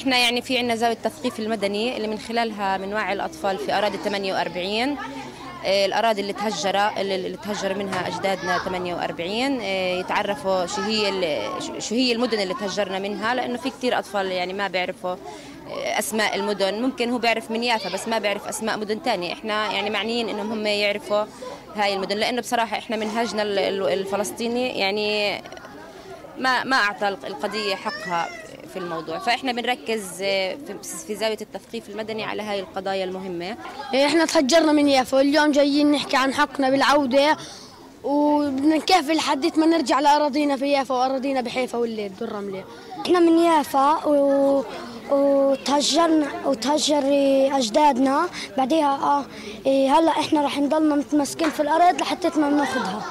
احنا يعني في عندنا زاويه التثقيف المدني اللي من خلالها بنوعي الاطفال في اراضي 48 آه، الاراضي اللي تهجر اللي تهجر منها اجدادنا 48 آه، يتعرفوا شو هي شو هي المدن اللي تهجرنا منها لانه في كثير اطفال يعني ما بيعرفوا آه، اسماء المدن ممكن هو بيعرف من يافا بس ما بيعرف اسماء مدن تانية احنا يعني معنيين انهم هم يعرفوا هاي المدن لانه بصراحه احنا منهجنا الفلسطيني يعني ما ما اعطى القضيه حقها في الموضوع فاحنا بنركز آه، في زاويه التثقيف المدني على هاي القضايا المهمه إيه، احنا تحجرنا من يافا واليوم جايين نحكي عن حقنا بالعوده وبدنا نكافح لحد ما نرجع لاراضينا في يافا واراضينا بحيفا والليد والرمله احنا من يافا و... وتهجرنا وتهجر اجدادنا بعديها اه إيه، هلا احنا رح نضلنا متمسكين في الارض لحتى ما بناخذها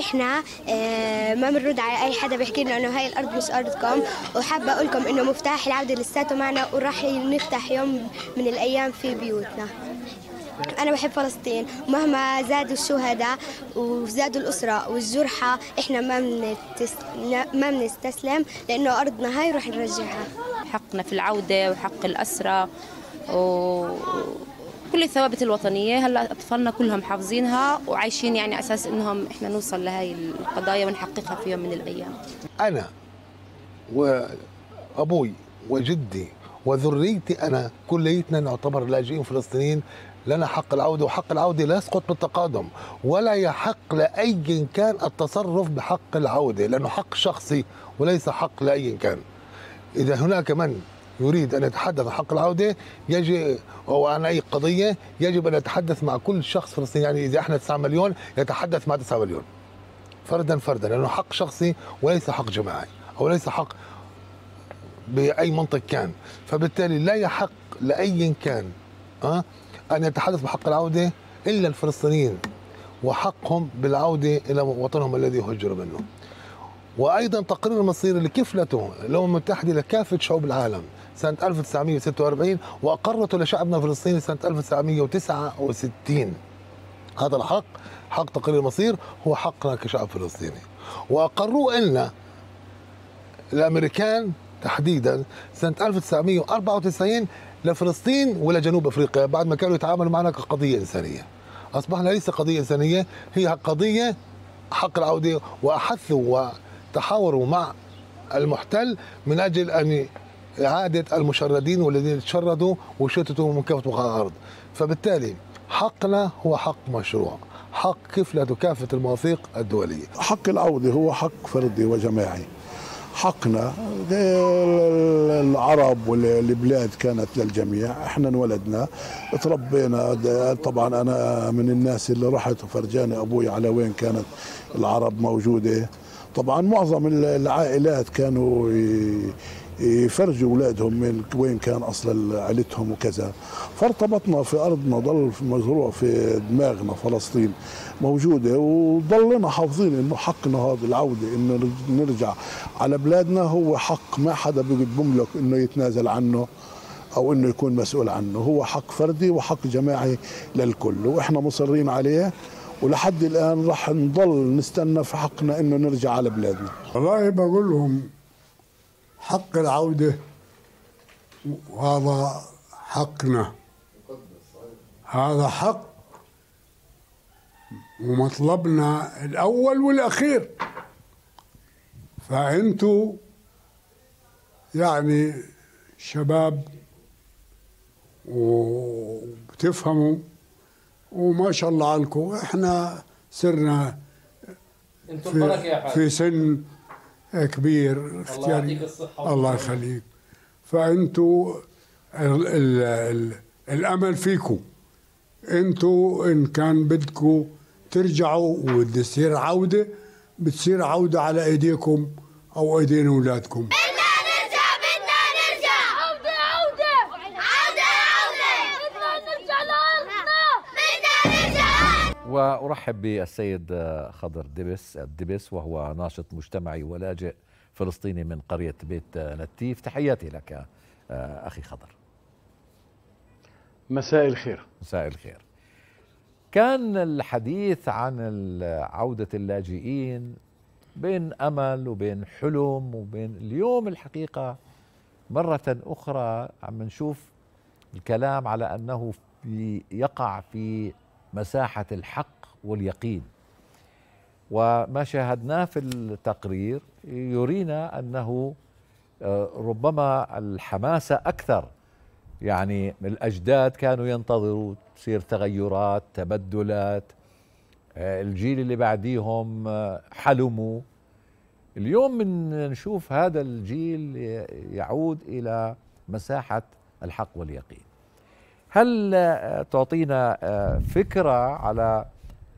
احنا إيه، ما بنرد على اي حدا بيحكي لنا انه هاي الارض مش ارضكم وحابه اقول لكم انه مفتاح العوده لساته معنا وراح نفتح يوم من الايام في بيوتنا أنا بحب فلسطين مهما زادوا الشهداء وزادوا الأسرة والجرحى إحنا ما منتس... ما بنستسلم لأنه أرضنا هاي رح نرجعها حقنا في العوده وحق الاسرى وكل الثوابت الوطنيه هلا اطفالنا كلهم حافظينها وعايشين يعني اساس انهم احنا نوصل لهي القضايا ونحققها في يوم من الايام انا وابوي وجدي وذريتي انا كليتنا نعتبر لاجئين فلسطينيين لنا حق العوده وحق العوده لا يسقط بالتقادم ولا يحق لاي كان التصرف بحق العوده لانه حق شخصي وليس حق لاي كان إذا هناك من يريد أن يتحدث عن حق العودة يجب أو عن أي قضية يجب أن يتحدث مع كل شخص فلسطيني يعني إذا إحنا 9 مليون يتحدث مع 9 مليون فردا فردا لأنه حق شخصي وليس حق جماعي أو ليس حق بأي منطق كان فبالتالي لا يحق لأي كان أه؟ أن يتحدث بحق العودة إلا الفلسطينيين وحقهم بالعودة إلى وطنهم الذي هجروا منه وأيضا تقرير مصير لكفلته الأمم المتحدة لكافة شعوب العالم سنة 1946 وأقرته لشعبنا الفلسطيني سنة 1969 هذا الحق حق تقرير المصير هو حقنا كشعب فلسطيني وأقروه إلنا الأمريكان تحديدا سنة 1994 لفلسطين ولجنوب أفريقيا بعد ما كانوا يتعاملوا معنا كقضية إنسانية أصبحنا ليس قضية إنسانية هي قضية حق العودة واحثوا و تحاوروا مع المحتل من اجل ان اعاده المشردين والذين تشردوا وشتتوا من كافه بقاع الارض فبالتالي حقنا هو حق مشروع حق كفلة كافة المواثيق الدولية حق العودة هو حق فردي وجماعي حقنا العرب والبلاد كانت للجميع احنا انولدنا تربينا طبعا انا من الناس اللي رحت وفرجاني ابوي على وين كانت العرب موجوده طبعا معظم العائلات كانوا يفرجوا اولادهم من وين كان اصل عائلتهم وكذا فارتبطنا في ارضنا ضل مزروع في دماغنا فلسطين موجوده وضلنا حافظين انه حقنا هذا العوده انه نرجع على بلادنا هو حق ما حدا بيملك انه يتنازل عنه او انه يكون مسؤول عنه هو حق فردي وحق جماعي للكل واحنا مصرين عليه ولحد الان راح نضل نستنى في حقنا انه نرجع على بلادنا والله بقول لهم حق العودة وهذا حقنا هذا حق ومطلبنا الأول والأخير فأنتوا يعني شباب وبتفهموا وما شاء الله عليكم احنا صرنا في, في سن كبير اختياري الله يخليك فانتوا الامل فيكم انتوا ان كان بدكم ترجعوا وبدي يصير عوده بتصير عوده على ايديكم او ايدين اولادكم وارحب بالسيد آه، خضر دبس الدبس آه، وهو ناشط مجتمعي ولاجئ فلسطيني من قريه بيت آه، لتيف تحياتي لك اخي خضر مساء الخير مساء الخير كان الحديث عن عودة اللاجئين بين أمل وبين حلم وبين اليوم الحقيقة مرة أخرى عم نشوف الكلام على أنه في يقع في مساحه الحق واليقين وما شاهدناه في التقرير يرينا انه آه، ربما الحماسه اكثر يعني الاجداد كانوا ينتظروا تصير تغيرات تبدلات آه، الجيل اللي بعديهم آه، حلموا اليوم من نشوف هذا الجيل يعود الى مساحه الحق واليقين هل آه، تعطينا آه، فكرة على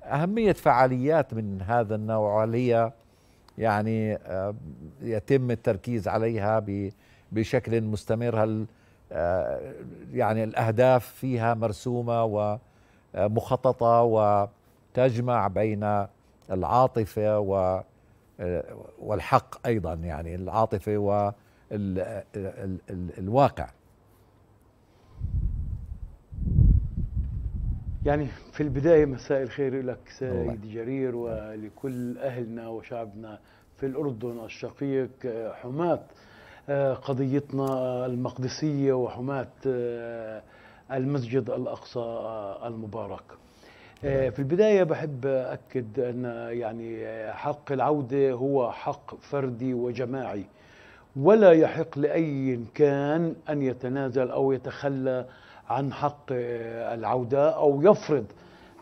أهمية فعاليات من هذا النوع وهل هي يعني آه، يتم التركيز عليها بشكل مستمر هل يعني الأهداف فيها مرسومة ومخططة وتجمع بين العاطفة و والحق أيضا يعني العاطفة والواقع يعني في البداية مساء الخير لك سيد جرير ولكل أهلنا وشعبنا في الأردن الشقيق آه، حماة آه، قضيتنا المقدسية وحماة آه، المسجد الأقصى المبارك في البداية بحب أكد أن يعني حق العودة هو حق فردي وجماعي ولا يحق لأي كان أن يتنازل أو يتخلى عن حق العودة أو يفرض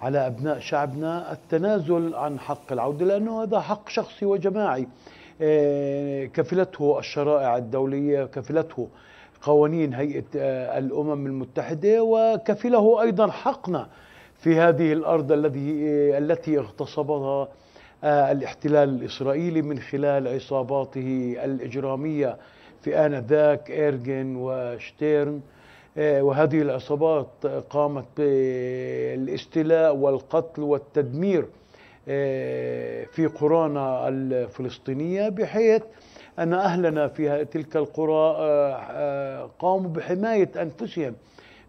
على أبناء شعبنا التنازل عن حق العودة لأنه هذا حق شخصي وجماعي آه، كفلته الشرائع الدولية كفلته قوانين هيئة آه، الأمم المتحدة وكفله أيضا حقنا في هذه الأرض الذي آه، التي اغتصبها الاحتلال الإسرائيلي من خلال عصاباته الإجرامية في آنذاك إيرجن وشتيرن آه، وهذه العصابات قامت بالاستيلاء والقتل والتدمير آه، في قرانا الفلسطينية بحيث أن أهلنا في تلك القرى آه، قاموا بحماية أنفسهم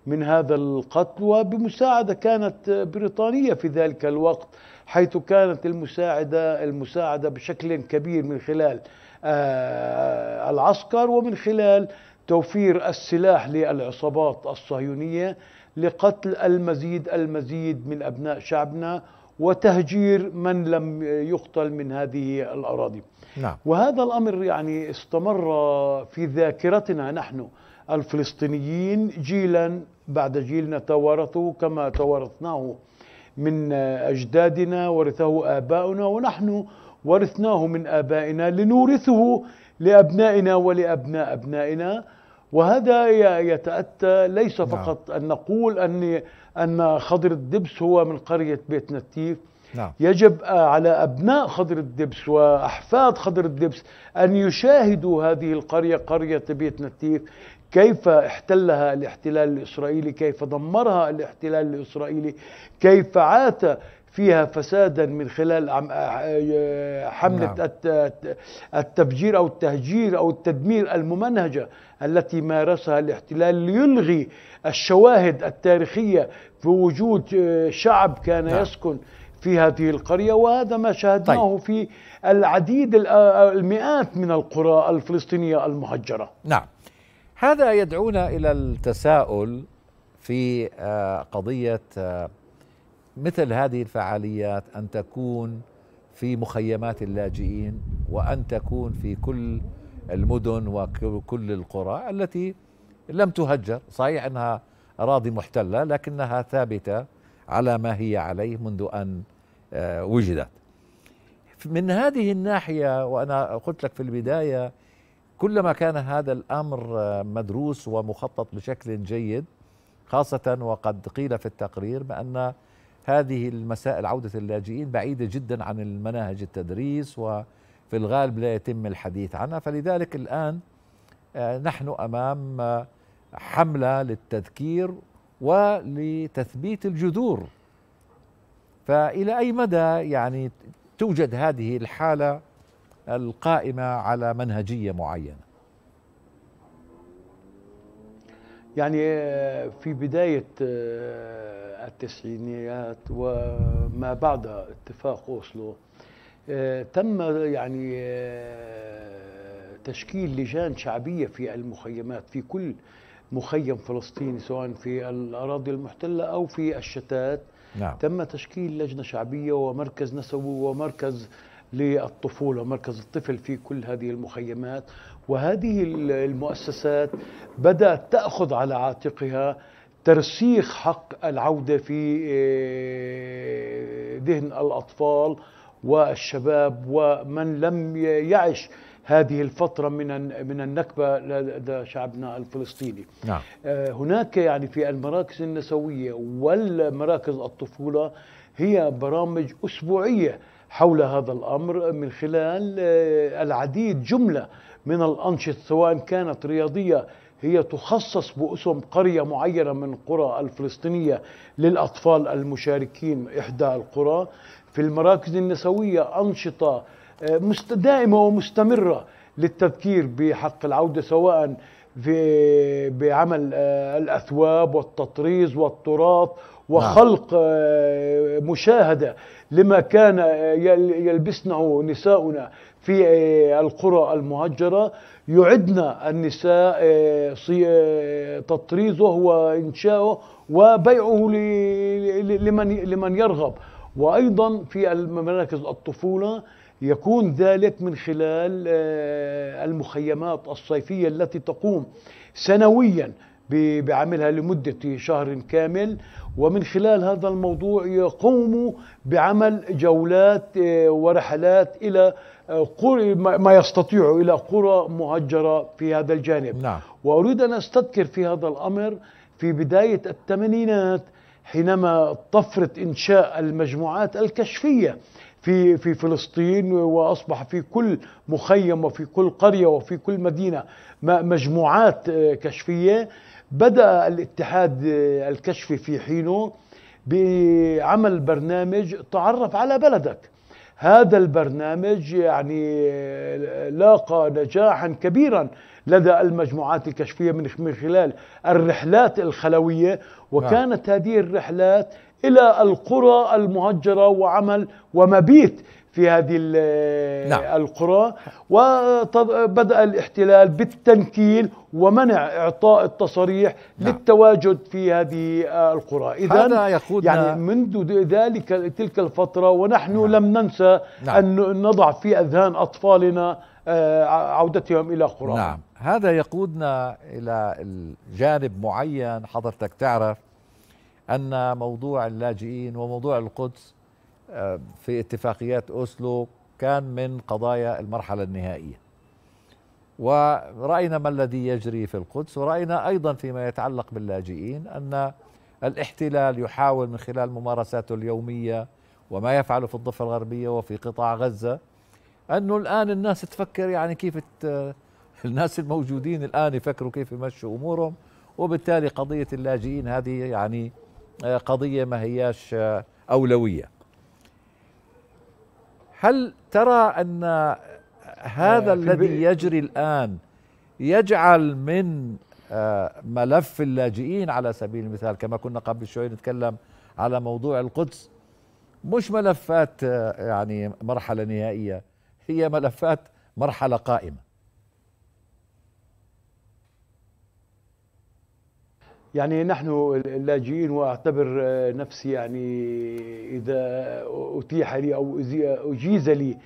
من هذا القتل وبمساعدة كانت بريطانية في ذلك الوقت حيث كانت المساعدة المساعدة بشكل كبير من خلال العسكر ومن خلال توفير السلاح للعصابات الصهيونيه لقتل المزيد المزيد من ابناء شعبنا وتهجير من لم يقتل من هذه الاراضي. نعم. وهذا الامر يعني استمر في ذاكرتنا نحن الفلسطينيين جيلا بعد جيل نتوارثه كما توارثناه من اجدادنا ورثه اباؤنا ونحن ورثناه من ابائنا لنورثه لأبنائنا ولأبناء أبنائنا وهذا يتأتى ليس نعم. فقط نعم. أن نقول أن أن خضر الدبس هو من قرية بيت نتيف نعم. يجب آه، على أبناء خضر الدبس وأحفاد خضر الدبس أن يشاهدوا هذه القرية قرية بيت نتيف كيف احتلها الاحتلال الاسرائيلي كيف دمرها الاحتلال الاسرائيلي كيف عات فيها فسادا من خلال آه، آه، حملة نعم. التفجير أو التهجير أو التدمير الممنهجة التي مارسها الاحتلال ليلغي الشواهد التاريخية في وجود آه، شعب كان نعم. يسكن في هذه القرية وهذا ما شاهدناه طيب. في العديد المئات من القرى الفلسطينية المهجرة نعم هذا يدعونا الى التساؤل في آه، قضيه آه، مثل هذه الفعاليات ان تكون في مخيمات اللاجئين وان تكون في كل المدن وكل القرى التي لم تهجر صحيح انها اراضي محتله لكنها ثابته على ما هي عليه منذ ان آه، وجدت من هذه الناحيه وانا قلت لك في البدايه كلما كان هذا الامر آه، مدروس ومخطط بشكل جيد خاصه وقد قيل في التقرير بان هذه المسائل عوده اللاجئين بعيده جدا عن المناهج التدريس وفي الغالب لا يتم الحديث عنها فلذلك الان آه، نحن امام آه، حمله للتذكير ولتثبيت الجذور فالى اي مدى يعني توجد هذه الحاله القائمة على منهجية معينة يعني آه، في بداية آه، التسعينيات وما بعد اتفاق أوسلو آه، تم يعني تشكيل لجان شعبية في المخيمات في كل مخيم فلسطيني سواء في الأراضي المحتلة أو في الشتات نعم. تم تشكيل لجنة شعبية ومركز نسوي ومركز للطفولة مركز الطفل في كل هذه المخيمات وهذه المؤسسات بدأت تأخذ على عاتقها ترسيخ حق العودة في آه، ذهن الأطفال والشباب ومن لم يعش هذه الفترة من من النكبة لدى شعبنا الفلسطيني. نعم. آه، هناك يعني في المراكز النسوية والمراكز الطفولة هي برامج أسبوعية حول هذا الامر من خلال آه، العديد جمله من الانشطه سواء كانت رياضيه هي تخصص باسم قريه معينه من القرى الفلسطينيه للاطفال المشاركين احدى القرى في المراكز النسويه انشطه آه، دائمه ومستمره للتذكير بحق العوده سواء في بعمل آه، الاثواب والتطريز والتراث نعم. وخلق آه، مشاهده لما كان آه، يلبسنه نساؤنا في القرى المهجره يعدنا النساء تطريزه وانشاؤه وبيعه لمن لمن يرغب وايضا في مراكز الطفوله يكون ذلك من خلال آه، المخيمات الصيفية التي تقوم سنويا بعملها لمدة شهر كامل ومن خلال هذا الموضوع يقوموا بعمل جولات آه، ورحلات إلى آه، ما يستطيع إلى قرى مهجرة في هذا الجانب نعم. وأريد أن أستذكر في هذا الأمر في بداية الثمانينات حينما طفرة إنشاء المجموعات الكشفية في في فلسطين واصبح في كل مخيم وفي كل قريه وفي كل مدينه مجموعات آه، كشفيه بدا الاتحاد آه، الكشفي في حينه بعمل برنامج تعرف على بلدك هذا البرنامج يعني آه، لاقى نجاحا كبيرا لدى المجموعات الكشفيه من خلال الرحلات الخلويه نعم. وكانت هذه الرحلات إلى القرى المهجرة وعمل ومبيت في هذه نعم. القرى وبدأ الاحتلال بالتنكيل ومنع إعطاء التصاريح نعم. للتواجد في هذه القرى إذا يعني منذ ذلك تلك الفترة ونحن نعم. لم ننسى نعم. أن نضع في أذهان أطفالنا آه، عودتهم إلى قرى نعم هذا يقودنا إلى جانب معين حضرتك تعرف أن موضوع اللاجئين وموضوع القدس آه، في اتفاقيات أوسلو كان من قضايا المرحلة النهائية ورأينا ما الذي يجري في القدس ورأينا أيضا فيما يتعلق باللاجئين أن الاحتلال يحاول من خلال ممارساته اليومية وما يفعله في الضفة الغربية وفي قطاع غزة أنه الآن الناس تفكر يعني كيف الناس الموجودين الآن يفكروا كيف يمشوا أمورهم وبالتالي قضية اللاجئين هذه يعني آه، قضية ما هياش آه، أولوية هل ترى أن هذا آه، الذي يجري الآن يجعل من ملف اللاجئين على سبيل المثال كما كنا قبل شوي نتكلم على موضوع القدس مش ملفات يعني مرحلة نهائية هي ملفات مرحلة قائمة يعني نحن اللاجئين واعتبر نفسي يعني اذا اتيح لي او اجيز لي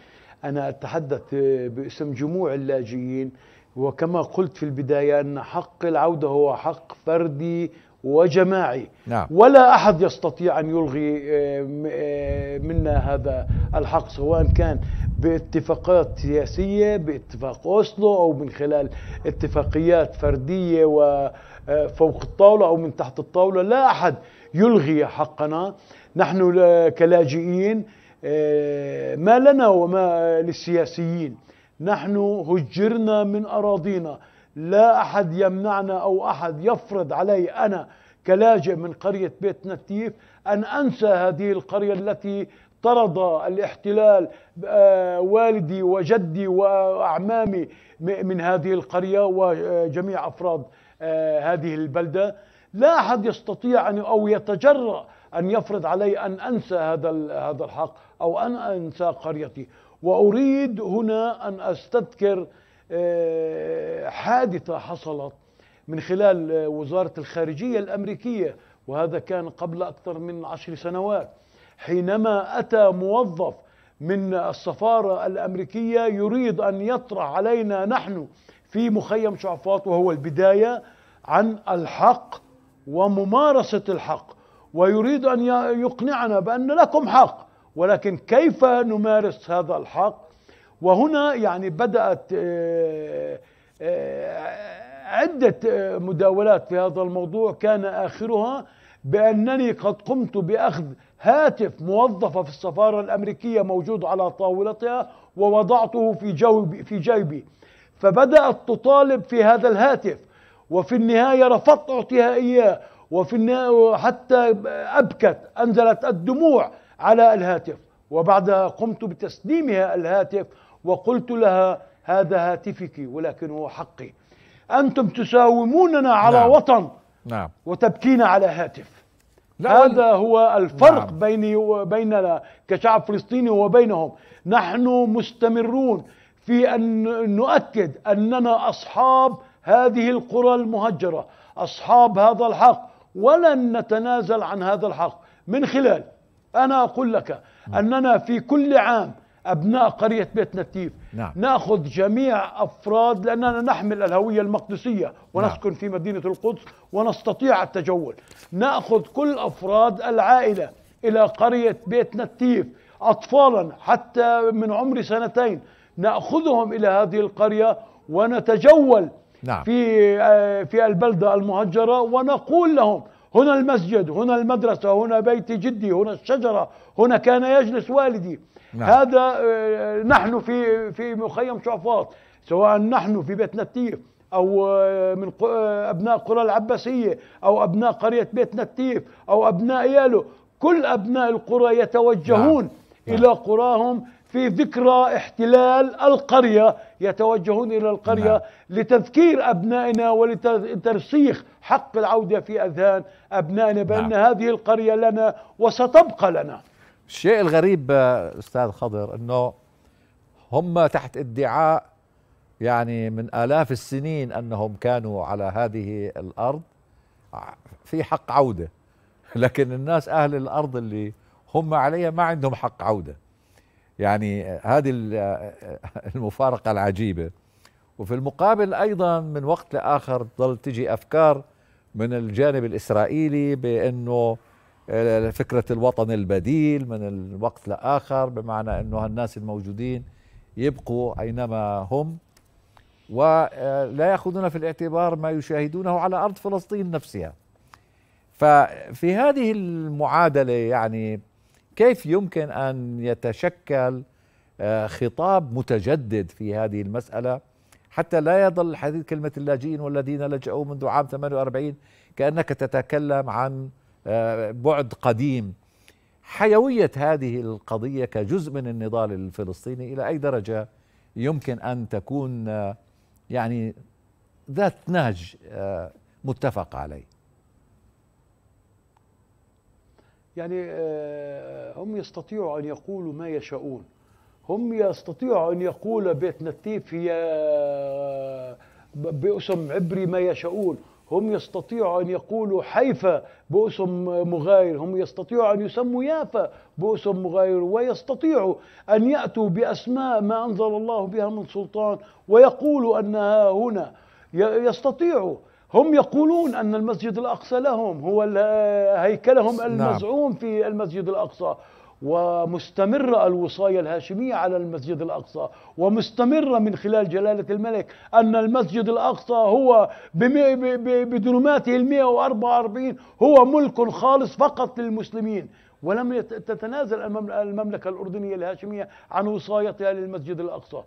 انا اتحدث باسم جموع اللاجئين وكما قلت في البدايه ان حق العوده هو حق فردي وجماعي نعم. ولا احد يستطيع ان يلغي آه، آه، منا هذا الحق سواء كان باتفاقات سياسيه باتفاق اوسلو او من خلال اتفاقيات فرديه و فوق الطاولة أو من تحت الطاولة لا أحد يلغي حقنا نحن كلاجئين آه، ما لنا وما للسياسيين نحن هجرنا من أراضينا لا أحد يمنعنا أو أحد يفرض علي أنا كلاجئ من قرية بيت نتيف أن أنسى هذه القرية التي طرد الاحتلال آه، والدي وجدي وأعمامي من هذه القرية وجميع أفراد آه، هذه البلدة لا أحد يستطيع أن أو يتجرأ أن يفرض علي أن أنسى هذا هذا الحق أو أن أنسى قريتي وأريد هنا أن أستذكر آه، حادثة حصلت من خلال آه، وزارة الخارجية الأمريكية وهذا كان قبل أكثر من عشر سنوات حينما أتى موظف من السفارة الأمريكية يريد أن يطرح علينا نحن في مخيم شعفاط وهو البداية عن الحق وممارسة الحق ويريد أن يقنعنا بأن لكم حق ولكن كيف نمارس هذا الحق وهنا يعني بدأت آه، آه، عدة آه، مداولات في هذا الموضوع كان آخرها بأنني قد قمت بأخذ هاتف موظفة في السفارة الأمريكية موجود على طاولتها ووضعته في في جيبي فبدأت تطالب في هذا الهاتف وفي النهاية رفضت أعطيها إياه وفي النهاية حتى أبكت أنزلت الدموع على الهاتف وبعدها قمت بتسليمها الهاتف وقلت لها هذا هاتفك ولكن هو حقي أنتم تساوموننا على نعم. وطن نعم. وتبكين على هاتف لا هذا هو الفرق نعم. بيني وبيننا كشعب فلسطيني وبينهم نحن مستمرون في أن نؤكد أننا أصحاب هذه القرى المهجرة أصحاب هذا الحق ولن نتنازل عن هذا الحق من خلال أنا أقول لك أننا في كل عام أبناء قرية بيت نتيف نعم. ناخذ جميع أفراد لأننا نحمل الهوية المقدسية ونسكن نعم. في مدينة القدس ونستطيع التجول ناخذ كل أفراد العائلة إلى قرية بيت نتيف أطفالا حتى من عمر سنتين ناخذهم إلى هذه القرية ونتجول نعم. في آه، في البلدة المهجرة ونقول لهم هنا المسجد هنا المدرسة هنا بيت جدي هنا الشجرة هنا كان يجلس والدي نعم. هذا آه، نحن في في مخيم شعفاط سواء نحن في بيت نتيف أو آه، من أبناء قرى العباسية أو أبناء قرية بيت نتيف أو أبناء يالو كل أبناء القرى يتوجهون نعم. نعم. إلى قراهم في ذكرى احتلال القرية يتوجهون إلى القرية نعم. لتذكير أبنائنا ولترسيخ حق العودة في أذهان أبنائنا بأن نعم. هذه القرية لنا وستبقى لنا الشيء الغريب أستاذ خضر أنه هم تحت ادعاء يعني من آلاف السنين أنهم كانوا على هذه الأرض في حق عودة لكن الناس أهل الأرض اللي هم عليها ما عندهم حق عوده يعني هذه المفارقه العجيبه وفي المقابل ايضا من وقت لاخر تظل تجي افكار من الجانب الاسرائيلي بانه آه، فكره الوطن البديل من الوقت لاخر بمعنى انه هالناس الموجودين يبقوا اينما هم ولا آه، ياخذون في الاعتبار ما يشاهدونه على ارض فلسطين نفسها ففي هذه المعادله يعني كيف يمكن ان يتشكل آه، خطاب متجدد في هذه المساله حتى لا يظل حديث كلمه اللاجئين والذين لجأوا منذ عام 48 كانك تتكلم عن آه، بعد قديم حيويه هذه القضيه كجزء من النضال الفلسطيني الى اي درجه يمكن ان تكون آه، يعني ذات نهج متفق عليه يعني آه، آه، هم يستطيعوا أن يقولوا ما يشاؤون هم يستطيعوا أن يقول بيت نتيف هي آه، باسم عبري ما يشاؤون هم يستطيعوا أن يقولوا حيفا باسم مغاير هم يستطيعوا أن يسموا يافا باسم مغاير ويستطيعوا أن يأتوا بأسماء ما أنزل الله بها من سلطان ويقولوا أنها هنا يستطيعوا هم يقولون أن المسجد الأقصى لهم هو هيكلهم نعم. المزعوم في المسجد الأقصى ومستمرة الوصاية الهاشمية على المسجد الأقصى ومستمرة من خلال جلالة الملك أن المسجد الأقصى هو بدنوماته المئة وأربعة وأربعين هو ملك خالص فقط للمسلمين ولم تتنازل المملكة الأردنية الهاشمية عن وصايتها للمسجد الأقصى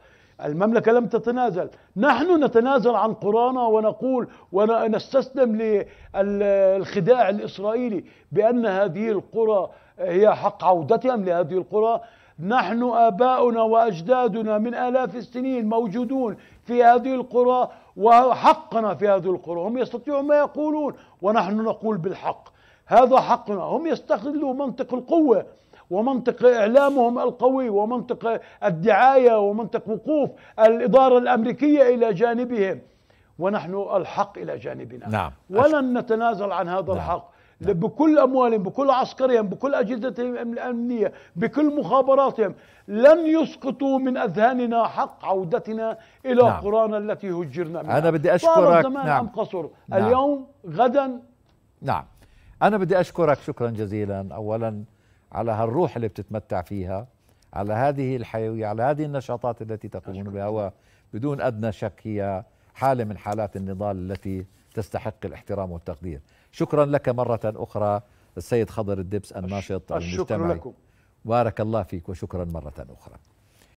المملكة لم تتنازل نحن نتنازل عن قرانا ونقول ونستسلم للخداع الإسرائيلي بأن هذه القرى هي حق عودتهم لهذه القرى نحن آباؤنا وأجدادنا من آلاف السنين موجودون في هذه القرى وحقنا في هذه القرى هم يستطيعون ما يقولون ونحن نقول بالحق هذا حقنا هم يستغلوا منطق القوة ومنطق إعلامهم القوي ومنطق الدعاية ومنطق وقوف الإدارة الأمريكية إلى جانبهم ونحن الحق إلى جانبنا نعم. ولن نتنازل عن هذا نعم. الحق نعم. بكل أموالهم بكل عسكرهم بكل أجهزتهم الأمنية بكل مخابراتهم لن يسقطوا من أذهاننا حق عودتنا إلى نعم. قرانا التي هجرنا منها أنا بدي أشكرك نعم. قصر نعم. اليوم غدا نعم أنا بدي أشكرك شكرا جزيلا أولا على هالروح اللي بتتمتع فيها على هذه الحيوية على هذه النشاطات التي تقومون بها وبدون أدنى شك هي حالة من حالات النضال التي تستحق الاحترام والتقدير شكرا لك مرة أخرى السيد خضر الدبس الناشط المجتمعي بارك الله فيك وشكرا مرة أخرى